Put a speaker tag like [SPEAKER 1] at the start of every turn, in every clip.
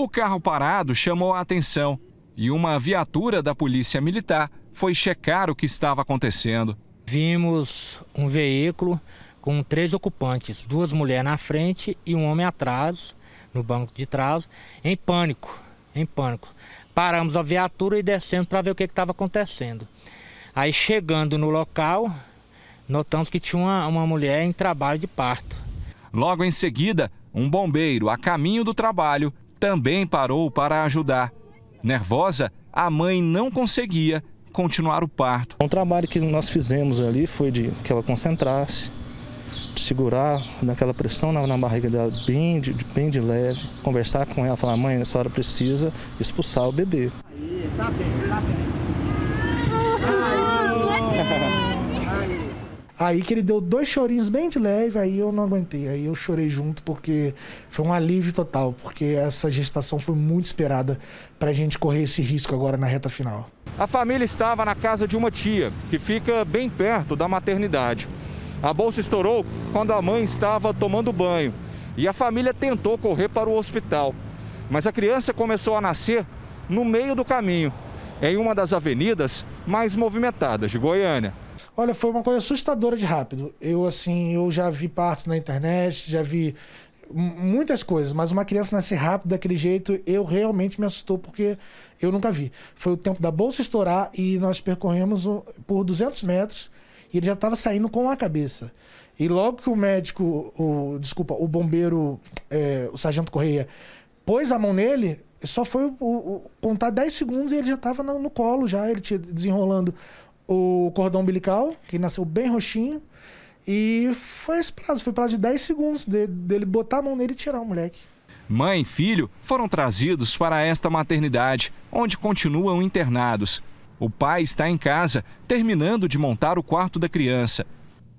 [SPEAKER 1] O carro parado chamou a atenção e uma viatura da Polícia Militar foi checar o que estava acontecendo. Vimos um veículo com
[SPEAKER 2] três ocupantes, duas mulheres na frente e um homem atrás, no banco de trás, em pânico, em pânico. Paramos a viatura e descemos para ver o que estava acontecendo. Aí chegando no local, notamos que tinha uma, uma mulher em
[SPEAKER 1] trabalho de parto. Logo em seguida, um bombeiro, a caminho do trabalho, também parou para ajudar. Nervosa, a mãe não conseguia continuar o parto.
[SPEAKER 3] Um trabalho que nós fizemos ali foi de que ela concentrasse, de segurar naquela pressão na, na barriga dela bem de, bem de leve, conversar com ela, falar, mãe, a senhora precisa expulsar o bebê.
[SPEAKER 2] Aí, tá bem, tá bem.
[SPEAKER 3] Aí que ele deu dois chorinhos bem de leve, aí eu não aguentei. Aí eu chorei junto porque foi um alívio total, porque essa gestação foi muito esperada para a gente correr esse risco agora na reta final.
[SPEAKER 1] A família estava na casa de uma tia, que fica bem perto da maternidade. A bolsa estourou quando a mãe estava tomando banho e a família tentou correr para o hospital. Mas a criança começou a nascer no meio do caminho, em uma das avenidas mais movimentadas de Goiânia.
[SPEAKER 3] Olha, foi uma coisa assustadora de rápido. Eu, assim, eu já vi partes na internet, já vi muitas coisas, mas uma criança nascer rápido daquele jeito, eu realmente me assustou porque eu nunca vi. Foi o tempo da bolsa estourar e nós percorremos por 200 metros e ele já estava saindo com a cabeça. E logo que o médico, o, desculpa, o bombeiro, é, o sargento Correia, pôs a mão nele, só foi o, o, contar 10 segundos e ele já estava no, no, colo, já ele desenrolando o cordão umbilical, que nasceu bem roxinho. E foi esse prazo, foi prazo de 10 segundos de, dele botar a mão nele e tirar o moleque.
[SPEAKER 1] Mãe e filho foram trazidos para esta maternidade, onde continuam internados. O pai está em casa, terminando de montar o quarto da criança.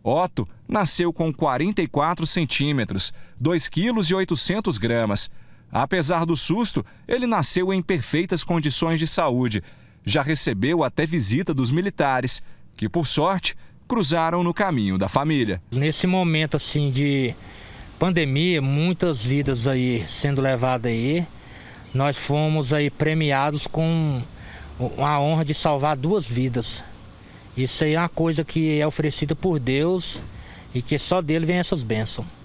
[SPEAKER 1] Otto nasceu com 44 centímetros, 2,8 kg. e 800 gramas. Apesar do susto, ele nasceu em perfeitas condições de saúde, já recebeu até visita dos militares, que por sorte cruzaram no caminho da família.
[SPEAKER 2] Nesse momento assim de pandemia, muitas vidas aí sendo levadas aí, nós fomos aí premiados com a honra de salvar duas vidas. Isso aí é uma coisa que é oferecida por Deus e que só dele vem essas bênçãos.